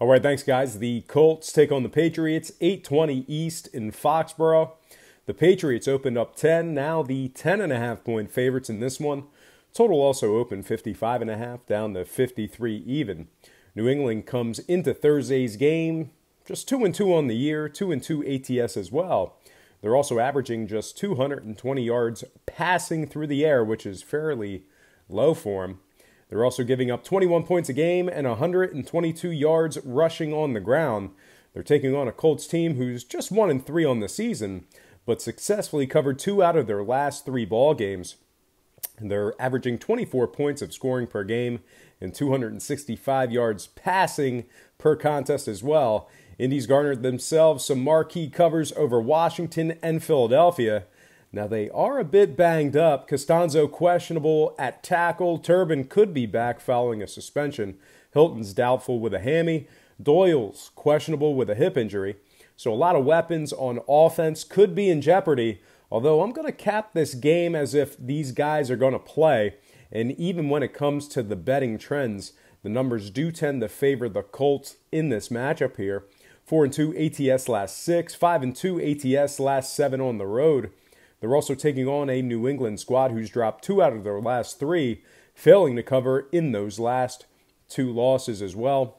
All right, thanks, guys. The Colts take on the Patriots, 820 East in Foxborough. The Patriots opened up 10, now the 10.5 point favorites in this one. Total also opened 55.5, down to 53 even. New England comes into Thursday's game, just 2 and 2 on the year, 2 and 2 ATS as well. They're also averaging just 220 yards passing through the air, which is fairly low for them. They're also giving up 21 points a game and 122 yards rushing on the ground. They're taking on a Colts team who's just 1 and 3 on the season, but successfully covered two out of their last three ball games. They're averaging 24 points of scoring per game and 265 yards passing per contest as well. Indies garnered themselves some marquee covers over Washington and Philadelphia. Now, they are a bit banged up. Costanzo questionable at tackle. Turbin could be back following a suspension. Hilton's doubtful with a hammy. Doyle's questionable with a hip injury. So, a lot of weapons on offense could be in jeopardy. Although, I'm going to cap this game as if these guys are going to play. And even when it comes to the betting trends, the numbers do tend to favor the Colts in this matchup here. 4 and 2 ATS last 6, 5 and 2 ATS last 7 on the road. They're also taking on a New England squad who's dropped two out of their last three, failing to cover in those last two losses as well.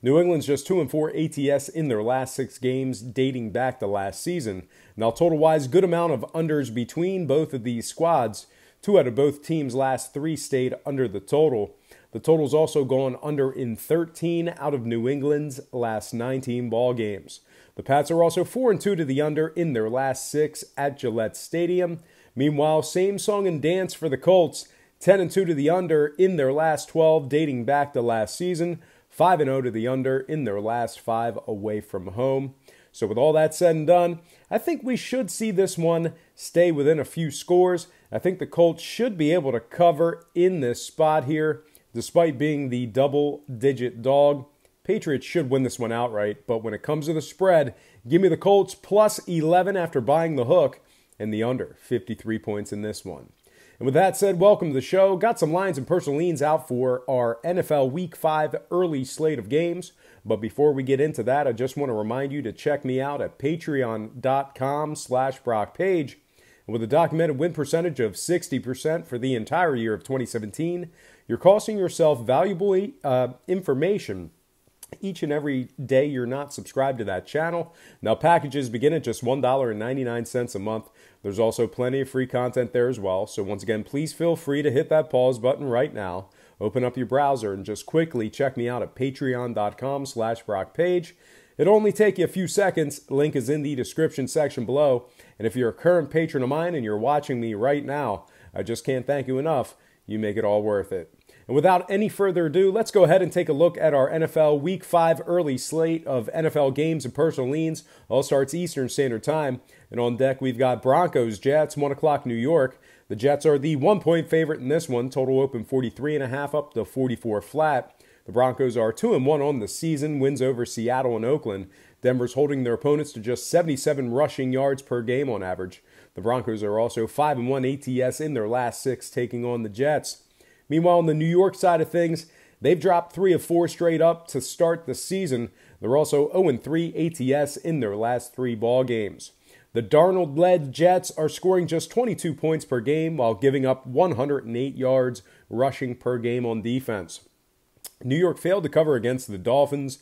New England's just 2 and 4 ATS in their last six games, dating back to last season. Now, total wise, good amount of unders between both of these squads. Two out of both teams' last three stayed under the total. The total's also gone under in 13 out of New England's last 19 ball games. The Pats are also 4 and 2 to the under in their last 6 at Gillette Stadium. Meanwhile, same song and dance for the Colts, 10 and 2 to the under in their last 12 dating back to last season, 5 and 0 to the under in their last 5 away from home. So with all that said and done, I think we should see this one stay within a few scores. I think the Colts should be able to cover in this spot here. Despite being the double digit dog, Patriots should win this one outright, but when it comes to the spread, give me the Colts plus 11 after buying the hook and the under, 53 points in this one. And with that said, welcome to the show. Got some lines and personal leans out for our NFL Week 5 early slate of games. But before we get into that, I just want to remind you to check me out at patreon.com slash brockpage with a documented win percentage of 60% for the entire year of 2017, you're costing yourself valuable uh, information each and every day you're not subscribed to that channel. Now, packages begin at just $1.99 a month. There's also plenty of free content there as well. So, once again, please feel free to hit that pause button right now. Open up your browser and just quickly check me out at patreon.com slash brockpage. It'll only take you a few seconds. Link is in the description section below. And if you're a current patron of mine and you're watching me right now, I just can't thank you enough. You make it all worth it. And without any further ado, let's go ahead and take a look at our NFL Week 5 early slate of NFL games and personal leans. All starts Eastern Standard Time. And on deck, we've got Broncos, Jets, 1 o'clock New York. The Jets are the one point favorite in this one. Total open 43 and a half up to 44 flat. The Broncos are 2 and 1 on the season, wins over Seattle and Oakland. Denver's holding their opponents to just 77 rushing yards per game on average. The Broncos are also 5 and 1 ATS in their last 6 taking on the Jets. Meanwhile, on the New York side of things, they've dropped 3 of 4 straight up to start the season. They're also 0 and 3 ATS in their last 3 ball games. The Darnold led Jets are scoring just 22 points per game while giving up 108 yards rushing per game on defense. New York failed to cover against the Dolphins,